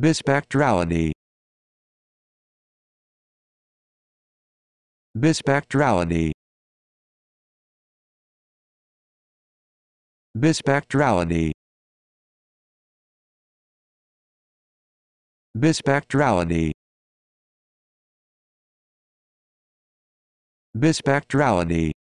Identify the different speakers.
Speaker 1: Bispectrality Bispectrality Bispectrality Bispectrality Bispectrality